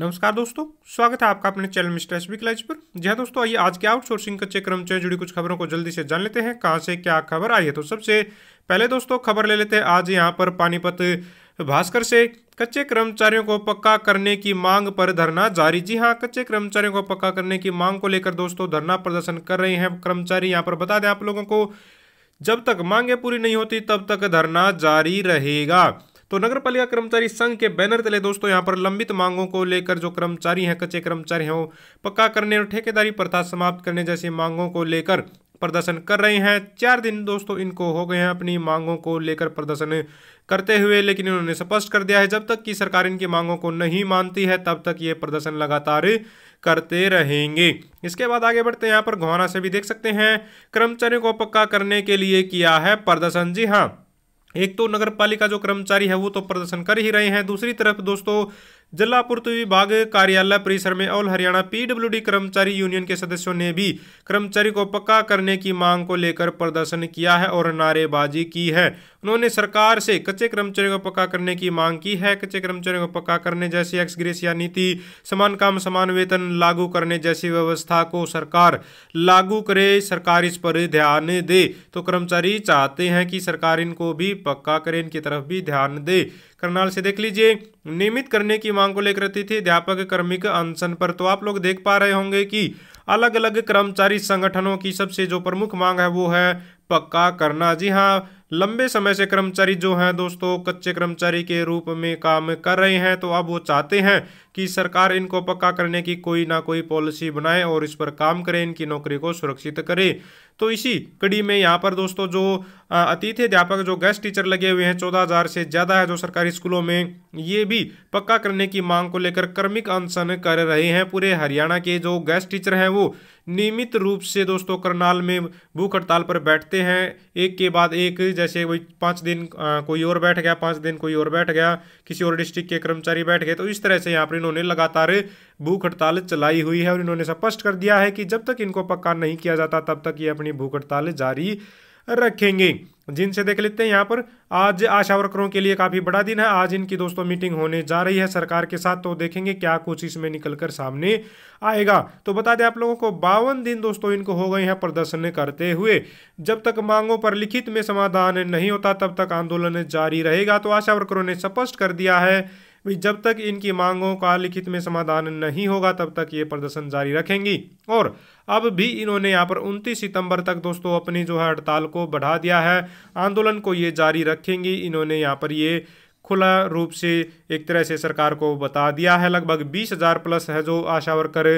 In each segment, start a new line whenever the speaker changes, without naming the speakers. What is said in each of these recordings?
नमस्कार दोस्तों स्वागत है आपका अपने चैनल मिस्टर एस बी पर जी हाँ दोस्तों आइए आज के आउटसोर्सिंग कच्चे क्रम से जुड़ी कुछ खबरों को जल्दी से जान लेते हैं कहाँ से क्या खबर आई है तो सबसे पहले दोस्तों खबर ले लेते हैं आज यहाँ पर पानीपत भास्कर से कच्चे कर्मचारियों को पक्का करने की मांग पर धरना जारी जी हाँ कच्चे कर्मचारियों को पक्का करने की मांग को लेकर दोस्तों धरना प्रदर्शन कर रहे हैं कर्मचारी यहाँ पर बता दें आप लोगों को जब तक मांगे पूरी नहीं होती तब तक धरना जारी रहेगा तो नगर पालिका कर्मचारी संघ के बैनर तले दोस्तों यहाँ पर लंबित मांगों को लेकर जो कर्मचारी हैं कच्चे कर्मचारी हैं वो पक्का करने और ठेकेदारी प्रथा समाप्त करने जैसी मांगों को लेकर प्रदर्शन कर रहे हैं चार दिन दोस्तों इनको हो गए हैं अपनी मांगों को लेकर प्रदर्शन करते हुए लेकिन इन्होंने स्पष्ट कर दिया है जब तक कि सरकार इनकी मांगों को नहीं मानती है तब तक ये प्रदर्शन लगातार करते रहेंगे इसके बाद आगे बढ़ते हैं यहाँ पर घोहाना से भी देख सकते हैं कर्मचारियों को पक्का करने के लिए किया है प्रदर्शन जी हाँ एक तो नगर पालिका जो कर्मचारी है वो तो प्रदर्शन कर ही रहे हैं दूसरी तरफ दोस्तों जिला पूर्ति तो विभाग कार्यालय परिसर में ऑल हरियाणा पीडब्ल्यूडी कर्मचारी यूनियन के सदस्यों ने भी कर्मचारी को पक्का करने की मांग को लेकर प्रदर्शन किया है और नारेबाजी की है उन्होंने सरकार से कच्चे कर्मचारियों को पक्का करने की मांग की है कच्चे कर्मचारियों को पक्का करने जैसी एक्सग्रेसिया नीति समान काम समान वेतन लागू करने जैसी व्यवस्था को सरकार लागू करे सरकार इस पर ध्यान दे तो कर्मचारी चाहते हैं कि सरकार इनको भी पक्का करे इनकी तरफ भी ध्यान दे करनाल से देख लीजिए नियमित करने की मांग को लेकर अध्यापक कर्मिक अनशन पर तो आप लोग देख पा रहे होंगे कि अलग अलग कर्मचारी संगठनों की सबसे जो प्रमुख मांग है वो है पक्का करना जी हाँ लंबे समय से कर्मचारी जो हैं दोस्तों कच्चे कर्मचारी के रूप में काम कर रहे हैं तो अब वो चाहते हैं कि सरकार इनको पक्का करने की कोई ना कोई पॉलिसी बनाए और इस पर काम करे इनकी नौकरी को सुरक्षित करे तो इसी कड़ी में यहाँ पर दोस्तों जो अतिथि अध्यापक जो गेस्ट टीचर लगे हुए हैं चौदह हज़ार से ज़्यादा है जो सरकारी स्कूलों में ये भी पक्का करने की मांग को लेकर कर्मिक अनशन कर रहे हैं पूरे हरियाणा के जो गेस्ट टीचर हैं वो नियमित रूप से दोस्तों करनाल में भूख हड़ताल पर बैठते हैं एक के बाद एक जैसे वही पाँच दिन कोई और बैठ गया पाँच दिन कोई और बैठ गया किसी और डिस्ट्रिक्ट के कर्मचारी बैठ गए तो इस तरह से यहाँ पर इन्होंने लगातार भूख हड़ताल चलाई हुई है और इन्होंने स्पष्ट कर दिया है कि जब तक इनको पक्का नहीं किया जाता तब तक ये अपनी भूख हड़ताल जारी रखेंगे जिनसे देख लेते हैं यहाँ पर आज आशा वर्करों के लिए काफ़ी बड़ा दिन है आज इनकी दोस्तों मीटिंग होने जा रही है सरकार के साथ तो देखेंगे क्या कुछ इसमें निकलकर सामने आएगा तो बता दें आप लोगों को बावन दिन दोस्तों इनको हो गए हैं प्रदर्शन करते हुए जब तक मांगों पर लिखित में समाधान नहीं होता तब तक आंदोलन जारी रहेगा तो आशा वर्करों ने स्पष्ट कर दिया है भी जब तक इनकी मांगों का लिखित में समाधान नहीं होगा तब तक ये प्रदर्शन जारी रखेंगी और अब भी इन्होंने यहाँ पर 29 सितंबर तक दोस्तों अपनी जो है हड़ताल को बढ़ा दिया है आंदोलन को ये जारी रखेंगी इन्होंने यहाँ पर ये खुला रूप से एक तरह से सरकार को बता दिया है लगभग बीस हज़ार प्लस है जो आशा वर्कर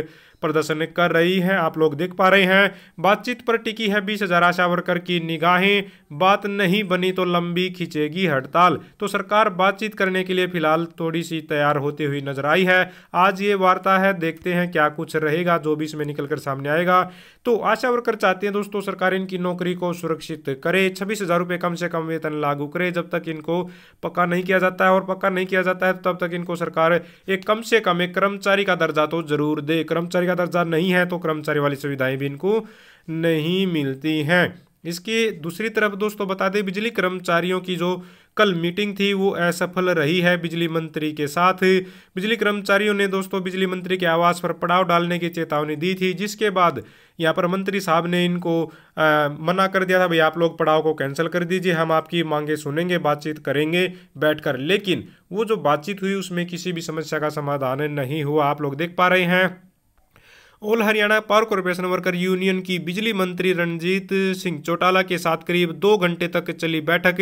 प्रदर्शन कर रही है आप लोग देख पा रहे हैं बातचीत पर टिकी है बीस हजार आशा वर्कर की निगाहें बात नहीं बनी तो लंबी खींचेगी हड़ताल तो सरकार बातचीत करने के लिए फिलहाल थोड़ी सी तैयार होती हुई नजर आई है आज ये वार्ता है देखते हैं क्या कुछ रहेगा जो भी इसमें निकलकर सामने आएगा तो आशा वर्कर चाहते हैं दोस्तों सरकार इनकी नौकरी को सुरक्षित करे छब्बीस हजार रुपये कम से कम वेतन लागू करे जब तक इनको पक्का नहीं किया जाता है और पक्का नहीं किया जाता है तब तक इनको सरकार एक कम से कम एक कर्मचारी का दर्जा तो जरूर दे कर्मचारी का का दर्जा नहीं है तो कर्मचारी वाली सुविधाएं भी इनको नहीं मिलती हैं इसकी दूसरी तरफ दोस्तों बता दें बिजली कर्मचारियों की जो कल मीटिंग थी वो असफल रही है बिजली मंत्री के साथ बिजली कर्मचारियों ने दोस्तों बिजली मंत्री के आवास पर पड़ाव डालने की चेतावनी दी थी जिसके बाद यहाँ पर मंत्री साहब ने इनको आ, मना कर दिया था भाई आप लोग पड़ाव को कैंसिल कर दीजिए हम आपकी मांगे सुनेंगे बातचीत करेंगे बैठकर लेकिन वो जो बातचीत हुई उसमें किसी भी समस्या का समाधान नहीं हुआ आप लोग देख पा रहे हैं all Haryana power corporation worker union की बिजली मंत्री रणजीत सिंह चौटाला के साथ करीब दो घंटे तक चली बैठक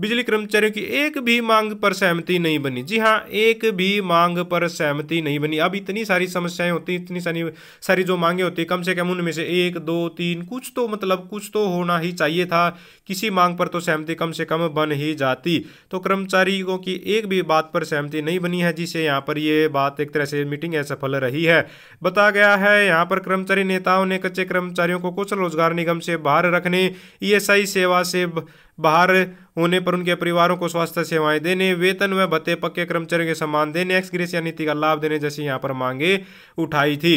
बिजली कर्मचारियों की एक भी मांग पर सहमति नहीं बनी जी हाँ एक भी मांग पर सहमति नहीं बनी अब इतनी सारी समस्याएं होती इतनी सारी सारी जो मांगे होती कम से कम उनमें से एक दो तीन कुछ तो मतलब कुछ तो होना ही चाहिए था किसी मांग पर तो सहमति कम से कम बन ही जाती तो कर्मचारियों की एक भी बात पर सहमति नहीं बनी है जिसे यहाँ पर ये बात एक तरह से मीटिंग असफल रही है बताया गया है यहाँ पर कर्मचारी नेताओं ने कच्चे कर्मचारियों को कुछ रोजगार निगम से बाहर रखने ई सेवा से बाहर होने पर उनके परिवारों को स्वास्थ्य सेवाएं देने वेतन व भत्ते पक्के कर्मचारियों के सम्मान देने या नीति का लाभ देने जैसी यहाँ पर मांगे उठाई थी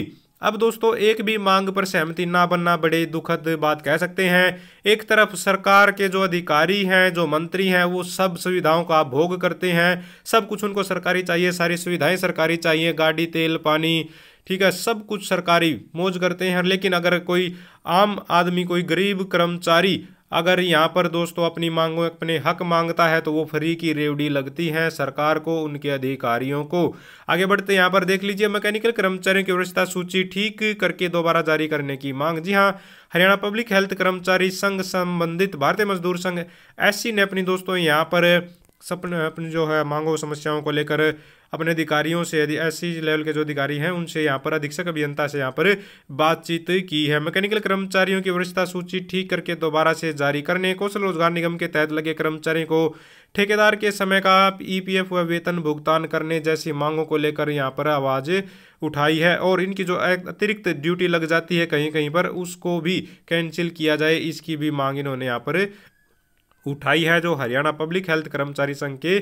अब दोस्तों एक भी मांग पर सहमति ना बनना बड़े दुखद बात कह सकते हैं एक तरफ सरकार के जो अधिकारी हैं जो मंत्री हैं वो सब सुविधाओं का भोग करते हैं सब कुछ उनको सरकारी चाहिए सारी सुविधाएं सरकारी चाहिए गाड़ी तेल पानी ठीक है सब कुछ सरकारी मौज करते हैं लेकिन अगर कोई आम आदमी कोई गरीब कर्मचारी अगर यहाँ पर दोस्तों अपनी मांगों अपने हक मांगता है तो वो फ्री की रेवड़ी लगती है सरकार को उनके अधिकारियों को आगे बढ़ते यहाँ पर देख लीजिए मैकेनिकल कर्मचारियों की व्यवस्था सूची ठीक करके दोबारा जारी करने की मांग जी हाँ हरियाणा पब्लिक हेल्थ कर्मचारी संघ संबंधित भारतीय मजदूर संघ एस ने अपनी दोस्तों यहाँ पर सपने अपने जो है मांगों समस्याओं को लेकर अपने अधिकारियों से यदि एस लेवल के जो अधिकारी हैं उनसे यहाँ पर अधीक्षक अभियंता से यहाँ पर बातचीत की है मैकेनिकल कर्मचारियों की वरिष्ठता सूची ठीक करके दोबारा से जारी करने कौशल रोजगार निगम के तहत लगे कर्मचारियों को ठेकेदार के समय का ईपीएफ e व वेतन भुगतान करने जैसी मांगों को लेकर यहाँ पर आवाज़ उठाई है और इनकी जो अतिरिक्त ड्यूटी लग जाती है कहीं कहीं पर उसको भी कैंसिल किया जाए इसकी भी मांग इन्होंने यहाँ पर उठाई है जो हरियाणा पब्लिक हेल्थ कर्मचारी संघ के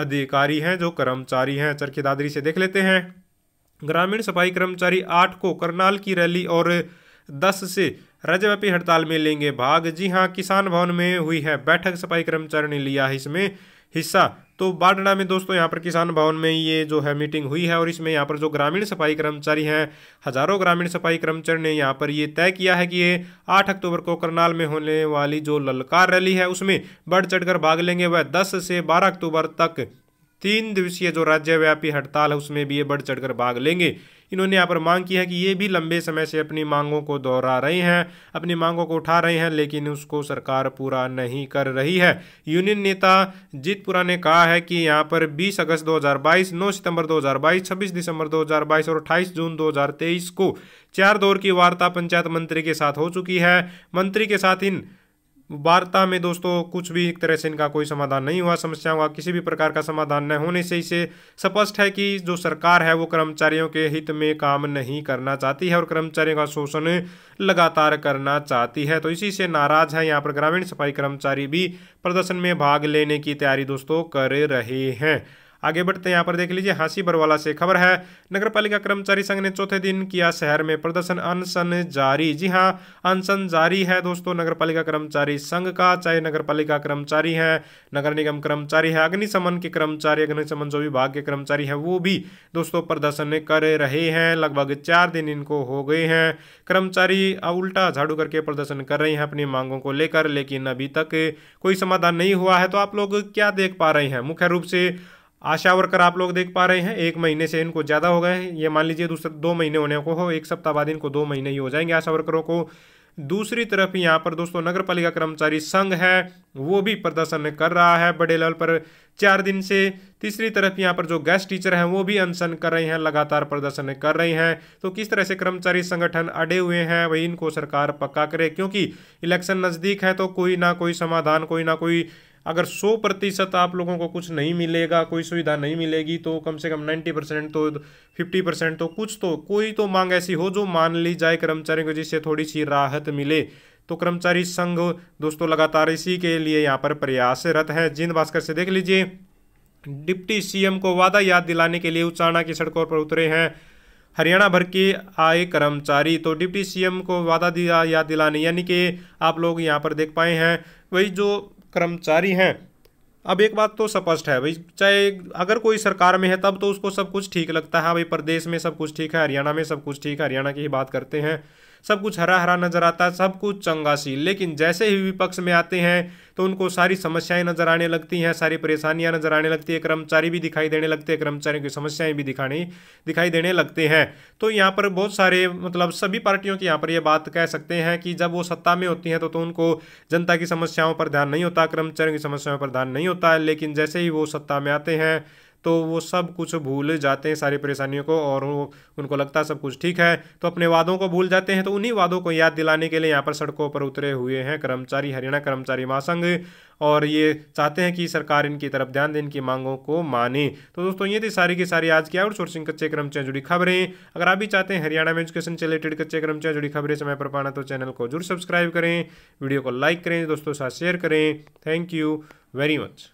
अधिकारी हैं जो कर्मचारी हैं चरखी दादरी से देख लेते हैं ग्रामीण सफाई कर्मचारी आठ को करनाल की रैली और दस से राज्यव्यापी हड़ताल में लेंगे भाग जी हाँ किसान भवन में हुई है बैठक सफाई कर्मचारी ने लिया है इसमें हिस्सा तो बाडड़ा में दोस्तों यहाँ पर किसान भवन में ये जो है मीटिंग हुई है और इसमें यहाँ पर जो ग्रामीण सफाई कर्मचारी हैं हजारों ग्रामीण सफाई कर्मचारी ने यहाँ पर ये तय किया है कि ये आठ अक्टूबर को करनाल में होने वाली जो ललकार रैली है उसमें बढ़ चढ़कर भाग लेंगे वह दस से बारह अक्टूबर तक तीन दिवसीय जो राज्यव्यापी हड़ताल है उसमें भी ये बढ़ चढ़कर भाग लेंगे इन्होंने यहाँ पर मांग की है कि ये भी लंबे समय से अपनी मांगों को दोहरा रहे हैं अपनी मांगों को उठा रहे हैं लेकिन उसको सरकार पूरा नहीं कर रही है यूनियन नेता जीतपुरा ने कहा है कि यहाँ पर बीस अगस्त दो 9 सितंबर 2022, 26 दिसंबर 2022 और 28 जून 2023 को चार दौर की वार्ता पंचायत मंत्री के साथ हो चुकी है मंत्री के साथ इन वार्ता में दोस्तों कुछ भी एक तरह से इनका कोई समाधान नहीं हुआ समस्याओं का किसी भी प्रकार का समाधान न होने से इसे स्पष्ट है कि जो सरकार है वो कर्मचारियों के हित में काम नहीं करना चाहती है और कर्मचारियों का शोषण लगातार करना चाहती है तो इसी से नाराज है यहाँ पर ग्रामीण सफाई कर्मचारी भी प्रदर्शन में भाग लेने की तैयारी दोस्तों कर रहे हैं आगे बढ़ते हैं यहाँ पर देख लीजिए हाँसी बरवाला से खबर है नगर पालिका कर्मचारी संघ ने चौथे दिन किया शहर में प्रदर्शन अनशन जारी जी हाँ अनशन जारी है दोस्तों नगर पालिका कर्मचारी संघ का चाहे नगर पालिका कर्मचारी है नगर निगम कर्मचारी है अग्निशमन के कर्मचारी अग्निशमन जो विभाग के कर्मचारी है वो भी दोस्तों प्रदर्शन कर रहे हैं लगभग चार दिन इनको हो गए हैं कर्मचारी उल्टा झाड़ू करके प्रदर्शन कर रहे हैं अपनी मांगों को लेकर लेकिन अभी तक कोई समाधान नहीं हुआ है तो आप लोग क्या देख पा रहे हैं मुख्य रूप से आशा वर्कर आप लोग देख पा रहे हैं एक महीने से इनको ज़्यादा हो गए हैं ये मान लीजिए दूसरे दो महीने होने को हो एक सप्ताह बाद इनको दो महीने ही हो जाएंगे आशा वर्करों को दूसरी तरफ यहाँ पर दोस्तों नगर पालिका कर्मचारी संघ है वो भी प्रदर्शन कर रहा है बड़े लेवल पर चार दिन से तीसरी तरफ यहाँ पर जो गेस्ट टीचर हैं वो भी अनशन कर रहे हैं लगातार प्रदर्शन कर रहे हैं तो किस तरह से कर्मचारी संगठन अड़े हुए हैं वही इनको सरकार पक्का करे क्योंकि इलेक्शन नज़दीक है तो कोई ना कोई समाधान कोई ना कोई अगर सौ प्रतिशत आप लोगों को कुछ नहीं मिलेगा कोई सुविधा नहीं मिलेगी तो कम से कम नाइन्टी परसेंट तो फिफ्टी परसेंट तो कुछ तो कोई तो मांग ऐसी हो जो मान ली जाए कर्मचारियों को जिससे थोड़ी सी राहत मिले तो कर्मचारी संघ दोस्तों लगातार इसी के लिए यहाँ पर प्रयासरत है जिंद भास्कर से देख लीजिए डिप्टी सीएम को वादा याद दिलाने के लिए उचाणा की सड़कों पर उतरे हैं हरियाणा भर के आए कर्मचारी तो डिप्टी सीएम को वादा दिया याद दिलाने यानी कि आप लोग यहाँ पर देख पाए हैं वही जो कर्मचारी हैं अब एक बात तो स्पष्ट है भाई चाहे अगर कोई सरकार में है तब तो उसको सब कुछ ठीक लगता है हाँ भाई प्रदेश में सब कुछ ठीक है हरियाणा में सब कुछ ठीक है हरियाणा की ही बात करते हैं सब कुछ हरा हरा नजर आता है सब कुछ चंगा सी लेकिन जैसे ही विपक्ष में आते हैं तो उनको सारी समस्याएं नजर आने लगती हैं सारी परेशानियां नजर आने लगती है कर्मचारी भी दिखाई देने लगते हैं कर्मचारियों की समस्याएं भी दिखाने दिखाई देने लगते हैं तो यहाँ पर बहुत सारे मतलब सभी पार्टियों की यहाँ पर ये यह बात कह सकते हैं कि जब वो सत्ता में होती हैं तो, तो उनको जनता की समस्याओं पर ध्यान नहीं होता कर्मचारियों की समस्याओं पर ध्यान नहीं होता होता है लेकिन जैसे ही वो सत्ता में आते हैं तो वो सब कुछ भूल जाते हैं सारी परेशानियों को और वो उनको लगता है सब कुछ ठीक है तो अपने वादों को भूल जाते हैं तो उन्हीं वादों को याद दिलाने के लिए यहाँ पर सड़कों पर उतरे हुए हैं कर्मचारी हरियाणा कर्मचारी महासंघ और ये चाहते हैं कि सरकार इनकी तरफ ध्यान दे इनकी मांगों को माने तो दोस्तों ये थी सारी की सारी आज की आउटसोर्सिंग कच्चे क्रम जुड़ी खबरें अगर आप भी चाहते हैं हरियाणा में एजुकेशन से रिलेटेड कच्चे क्रम जुड़ी खबरें समय पर पाना तो चैनल को जरूर सब्सक्राइब करें वीडियो को लाइक करें दोस्तों साथ शेयर करें थैंक यू very much.